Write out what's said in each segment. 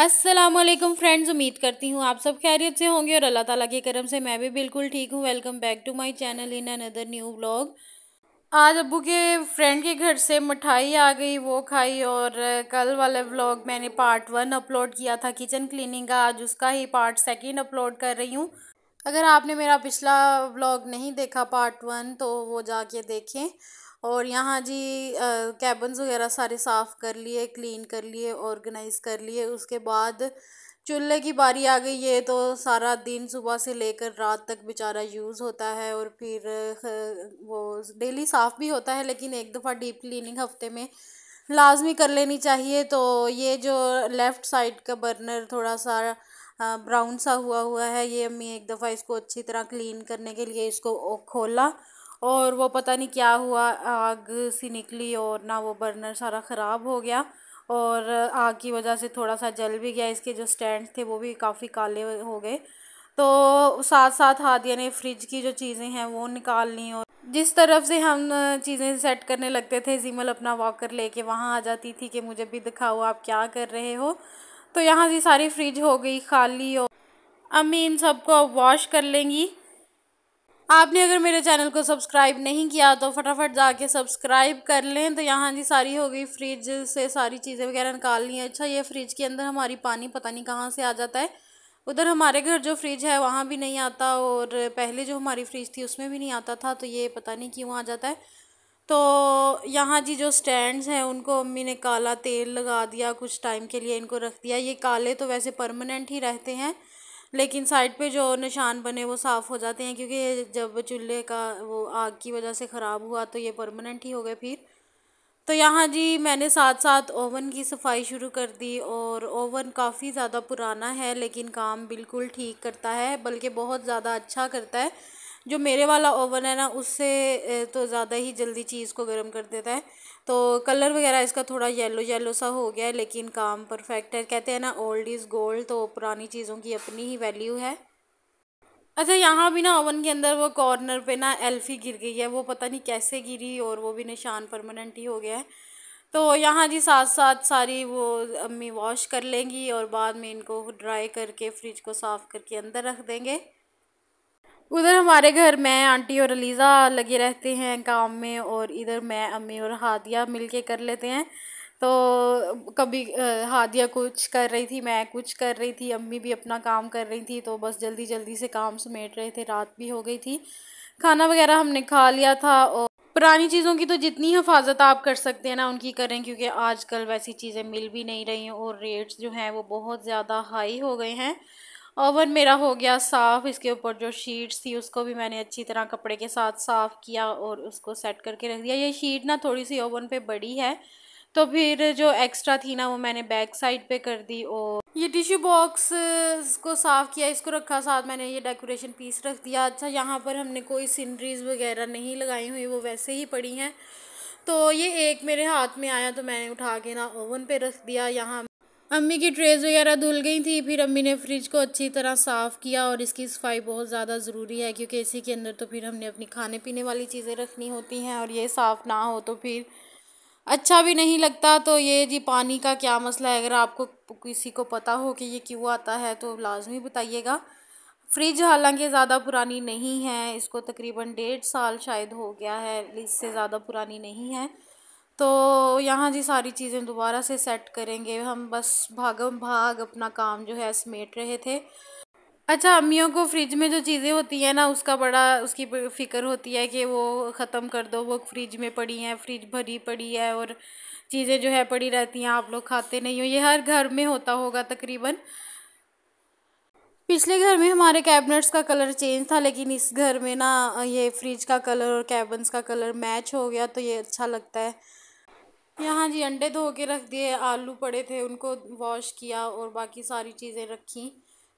Aslam friends उम्मीद करती हूँ आप सब खैरियत से होंगे और अल्लाह ताला के करम से मैं भी बिल्कुल ठीक हूँ welcome back to my channel in another new blog आज अबू के फ्रेंड के घर से मिठाई आ गई वो खाई और कल वाले व्लॉग मैंने पार्ट वन अपलोड किया था किचन क्लीनिंग का आज उसका ही पार्ट सेकेंड अपलोड कर रही हूँ अगर आपने मेरा पिछला व्लॉग नहीं देखा पार्ट वन तो वो जाके देखें और यहाँ जी कैबन्स वगैरह सारे साफ़ कर लिए क्लीन कर लिए ऑर्गेनाइज़ कर लिए उसके बाद चूल्हे की बारी आ गई है तो सारा दिन सुबह से लेकर रात तक बेचारा यूज़ होता है और फिर वो डेली साफ़ भी होता है लेकिन एक दफ़ा डीप क्लीनिंग हफ्ते में लाजमी कर लेनी चाहिए तो ये जो लेफ़्ट साइड का बर्नर थोड़ा सा ब्राउन सा हुआ हुआ है ये अम्मी एक दफ़ा इसको अच्छी तरह क्लीन करने के लिए इसको खोला और वो पता नहीं क्या हुआ आग सी निकली और ना वो बर्नर सारा ख़राब हो गया और आग की वजह से थोड़ा सा जल भी गया इसके जो स्टैंड थे वो भी काफ़ी काले हो गए तो साथ साथ हादिया ने फ्रिज की जो चीज़ें हैं वो निकाल ली और जिस तरफ से हम चीज़ें सेट करने लगते थे जिमल अपना वॉकर लेके वहाँ आ जाती थी कि मुझे भी दिखाओ आप क्या कर रहे हो तो यहाँ से सारी फ्रिज हो गई खाली और अम्मी इन सबको वॉश कर लेंगी आपने अगर मेरे चैनल को सब्सक्राइब नहीं किया तो फटाफट जाके सब्सक्राइब कर लें तो यहाँ जी सारी हो गई फ्रिज से सारी चीज़ें वगैरह निकालनी है अच्छा ये फ्रिज के अंदर हमारी पानी पता नहीं कहाँ से आ जाता है उधर हमारे घर जो फ्रिज है वहाँ भी नहीं आता और पहले जो हमारी फ्रिज थी उसमें भी नहीं आता था तो ये पता नहीं क्यों आ जाता है तो यहाँ जी जो स्टैंड्स हैं उनको अम्मी ने काला तेल लगा दिया कुछ टाइम के लिए इनको रख दिया ये काले तो वैसे परमानेंट ही रहते हैं लेकिन साइड पे जो निशान बने वो साफ़ हो जाते हैं क्योंकि जब चूल्हे का वो आग की वजह से ख़राब हुआ तो ये परमानेंट ही हो गए फिर तो यहाँ जी मैंने साथ साथ ओवन की सफाई शुरू कर दी और ओवन काफ़ी ज़्यादा पुराना है लेकिन काम बिल्कुल ठीक करता है बल्कि बहुत ज़्यादा अच्छा करता है जो मेरे वाला ओवन है ना उससे तो ज़्यादा ही जल्दी चीज़ को गर्म कर देता है तो कलर वगैरह इसका थोड़ा येलो येलो सा हो गया है लेकिन काम परफेक्ट है कहते हैं ना ओल्ड इज़ गोल्ड तो पुरानी चीज़ों की अपनी ही वैल्यू है अच्छा यहाँ भी ना ओवन के अंदर वो कॉर्नर पे ना एल्फी गिर गई है वो पता नहीं कैसे गिरी और वो भी निशान परमानेंट ही हो गया है तो यहाँ जी साथ साथ सारी वो अम्मी वॉश कर लेंगी और बाद में इनको ड्राई करके फ्रिज को साफ़ करके अंदर रख देंगे उधर हमारे घर में आंटी और अलीज़ा लगे रहते हैं काम में और इधर मैं अम्मी और हादिया मिल के कर लेते हैं तो कभी हादिया कुछ कर रही थी मैं कुछ कर रही थी अम्मी भी अपना काम कर रही थी तो बस जल्दी जल्दी से काम समेट रहे थे रात भी हो गई थी खाना वगैरह हमने खा लिया था और पुरानी चीज़ों की तो जितनी हिफाजत आप कर सकते हैं ना उनकी करें क्योंकि आजकल वैसी चीज़ें मिल भी नहीं रही हैं और रेट्स जो हैं वो बहुत ज़्यादा हाई हो गए हैं ओवन मेरा हो गया साफ़ इसके ऊपर जो शीट्स थी उसको भी मैंने अच्छी तरह कपड़े के साथ साफ़ किया और उसको सेट करके रख दिया ये शीट ना थोड़ी सी ओवन पे बड़ी है तो फिर जो एक्स्ट्रा थी ना वो मैंने बैक साइड पे कर दी और ये टिश्यू बॉक्स को साफ़ किया इसको रखा साथ मैंने ये डेकोरेशन पीस रख दिया अच्छा यहाँ पर हमने कोई सीनरीज़ वगैरह नहीं लगाई हुई वो वैसे ही पड़ी हैं तो ये एक मेरे हाथ में आया तो मैंने उठा के ना ओवन पे रख दिया यहाँ अम्मी की ट्रेज़ वगैरह धुल गई थी फिर अम्मी ने फ्रिज को अच्छी तरह साफ़ किया और इसकी सफाई बहुत ज़्यादा ज़रूरी है क्योंकि इसी के अंदर तो फिर हमने अपनी खाने पीने वाली चीज़ें रखनी होती हैं और ये साफ़ ना हो तो फिर अच्छा भी नहीं लगता तो ये जी पानी का क्या मसला है अगर आपको किसी को पता हो कि ये क्यों आता है तो लाजमी बताइएगा फ्रिज हालांकि ज़्यादा पुरानी नहीं है इसको तकरीबन डेढ़ साल शायद हो गया है इससे ज़्यादा पुरानी नहीं है तो यहाँ जी सारी चीज़ें दोबारा से सेट करेंगे हम बस भागम भाग अपना काम जो है समेट रहे थे अच्छा अम्मियों को फ्रिज में जो चीज़ें होती हैं ना उसका बड़ा उसकी फ़िक्र होती है कि वो ख़त्म कर दो वो फ्रिज में पड़ी हैं फ्रिज भरी पड़ी है और चीज़ें जो है पड़ी रहती हैं आप लोग खाते नहीं हो ये हर घर में होता होगा तकरीबन पिछले घर में हमारे कैबिनेट्स का कलर चेंज था लेकिन इस घर में ना ये फ्रिज का कलर और कैबिन्स का कलर मैच हो गया तो ये अच्छा लगता है यहाँ हाँ जी अंडे धो के रख दिए आलू पड़े थे उनको वॉश किया और बाकी सारी चीज़ें रखी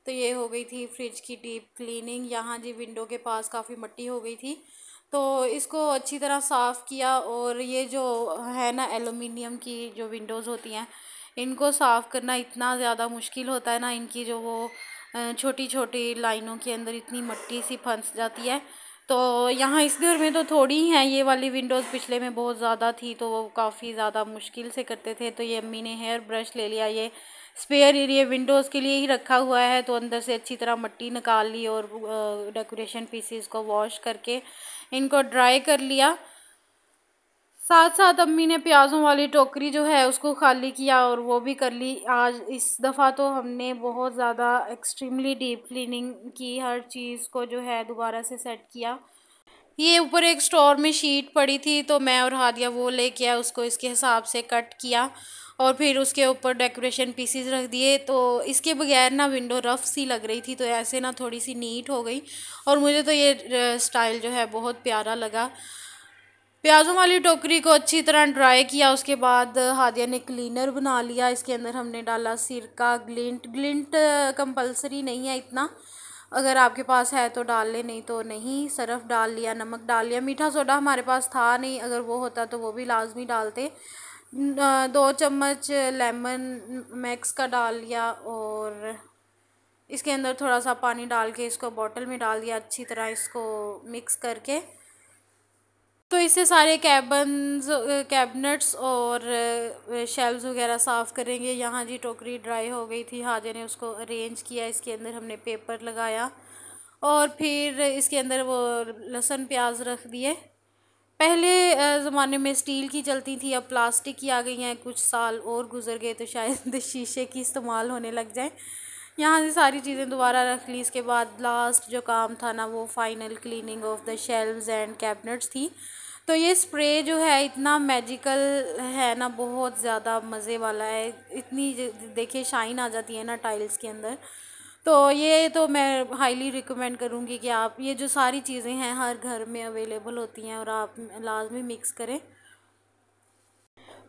तो ये हो गई थी फ्रिज की डीप क्लीनिंग यहाँ जी विंडो के पास काफ़ी मट्टी हो गई थी तो इसको अच्छी तरह साफ़ किया और ये जो है ना एलुमिनियम की जो विंडोज़ होती हैं इनको साफ़ करना इतना ज़्यादा मुश्किल होता है ना इनकी जो वो छोटी छोटी लाइनों के अंदर इतनी मट्टी सी फंस जाती है तो यहाँ इस घर में तो थोड़ी हैं ये वाली विंडोज़ पिछले में बहुत ज़्यादा थी तो वो काफ़ी ज़्यादा मुश्किल से करते थे तो ये अम्मी ने हेयर ब्रश ले लिया ये स्पेयर एरिया विंडोज़ के लिए ही रखा हुआ है तो अंदर से अच्छी तरह मट्टी निकाल ली और डेकोरेशन पीसीस को वॉश करके इनको ड्राई कर लिया साथ साथ अम्मी ने प्याज़ों वाली टोकरी जो है उसको खाली किया और वो भी कर ली आज इस दफ़ा तो हमने बहुत ज़्यादा एक्सट्रीमली डीप क्लीनिंग की हर चीज़ को जो है दोबारा से सेट किया ये ऊपर एक स्टोर में शीट पड़ी थी तो मैं और हादिया वो लेके आया उसको इसके हिसाब से कट किया और फिर उसके ऊपर डेकोरेशन पीसीज रख दिए तो इसके बगैर ना विंडो रफ़ सी लग रही थी तो ऐसे ना थोड़ी सी नीट हो गई और मुझे तो ये स्टाइल जो है बहुत प्यारा लगा प्याज़ों वाली टोकरी को अच्छी तरह ड्राई किया उसके बाद हादिया ने क्लीनर बना लिया इसके अंदर हमने डाला सिरका ग्लिंट ग्लिंट कंपलसरी नहीं है इतना अगर आपके पास है तो डाल ले नहीं तो नहीं सरफ डाल लिया नमक डाल लिया मीठा सोडा हमारे पास था नहीं अगर वो होता तो वो भी लाजमी डालते दो चम्मच लेमन मैक्स का डाल लिया और इसके अंदर थोड़ा सा पानी डाल के इसको बॉटल में डाल दिया अच्छी तरह इसको मिक्स करके तो इससे सारे कैबन्स कैबिनेट्स और शेल्व्स वगैरह साफ़ करेंगे यहाँ जी टोकरी ड्राई हो गई थी हाजे ने उसको अरेंज किया इसके अंदर हमने पेपर लगाया और फिर इसके अंदर वो लहसुन प्याज रख दिए पहले ज़माने में स्टील की चलती थी अब प्लास्टिक की आ गई हैं कुछ साल और गुजर गए तो शायद शीशे की इस्तेमाल होने लग जाए यहाँ से सारी चीज़ें दोबारा रख ली इसके बाद लास्ट जो काम था ना वो final cleaning of the shelves and cabinets थी तो ये स्प्रे जो है इतना मैजिकल है ना बहुत ज़्यादा मज़े वाला है इतनी देखिए शाइन आ जाती है ना टाइल्स के अंदर तो ये तो मैं हाईली रिकमेंड करूँगी कि आप ये जो सारी चीज़ें हैं हर घर में अवेलेबल होती हैं और आप लाजमी मिक्स करें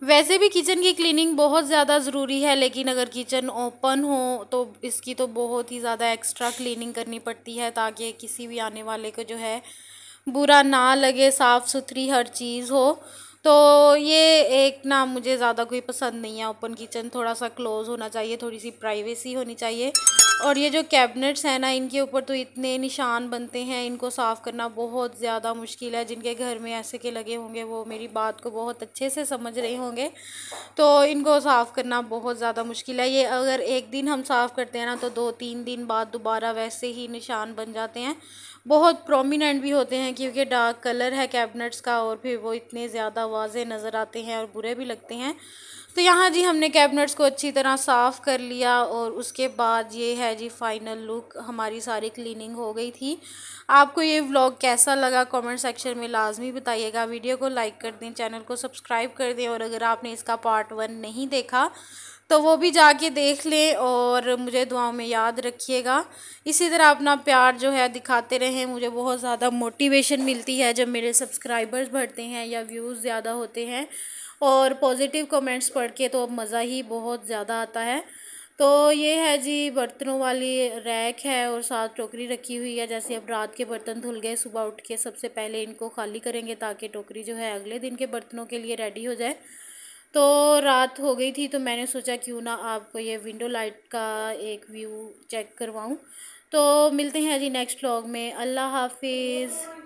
वैसे भी किचन की क्लीनिंग बहुत ज़्यादा ज़रूरी है लेकिन अगर किचन ओपन हो तो इसकी तो बहुत ही ज़्यादा एक्स्ट्रा क्लीनिंग करनी पड़ती है ताकि किसी भी आने वाले को जो है बुरा ना लगे साफ़ सुथरी हर चीज़ हो तो ये एक ना मुझे ज़्यादा कोई पसंद नहीं है ओपन किचन थोड़ा सा क्लोज होना चाहिए थोड़ी सी प्राइवेसी होनी चाहिए और ये जो कैबिनेट्स हैं ना इनके ऊपर तो इतने निशान बनते हैं इनको साफ़ करना बहुत ज़्यादा मुश्किल है जिनके घर में ऐसे के लगे होंगे वो मेरी बात को बहुत अच्छे से समझ रहे होंगे तो इनको साफ़ करना बहुत ज़्यादा मुश्किल है ये अगर एक दिन हम साफ़ करते हैं ना तो दो तीन दिन बाद दोबारा वैसे ही निशान बन जाते हैं बहुत प्रोमिनेंट भी होते हैं क्योंकि डार्क कलर है कैबिनेट्स का और फिर वो इतने ज़्यादा वाजे नज़र आते हैं और बुरे भी लगते हैं तो यहाँ जी हमने कैबिनेट्स को अच्छी तरह साफ़ कर लिया और उसके बाद ये है जी फाइनल लुक हमारी सारी क्लीनिंग हो गई थी आपको ये व्लॉग कैसा लगा कमेंट सेक्शन में लाजमी बताइएगा वीडियो को लाइक कर दें चैनल को सब्सक्राइब कर दें और अगर आपने इसका पार्ट वन नहीं देखा तो वो भी जाके देख लें और मुझे दुआओं में याद रखिएगा इसी तरह अपना प्यार जो है दिखाते रहें मुझे बहुत ज़्यादा मोटिवेशन मिलती है जब मेरे सब्सक्राइबर्स बढ़ते हैं या व्यूज़ ज़्यादा होते हैं और पॉजिटिव कमेंट्स पढ़ के तो मज़ा ही बहुत ज़्यादा आता है तो ये है जी बर्तनों वाली रैक है और साथ टोकरी रखी हुई है जैसे अब रात के बर्तन धुल गए सुबह उठ के सबसे पहले इनको खाली करेंगे ताकि टोकरी जो है अगले दिन के बर्तनों के लिए रेडी हो जाए तो रात हो गई थी तो मैंने सोचा क्यों ना आपको ये विंडो लाइट का एक व्यू चेक करवाऊँ तो मिलते हैं जी नेक्स्ट व्लॉग में अल्लाह हाफिज़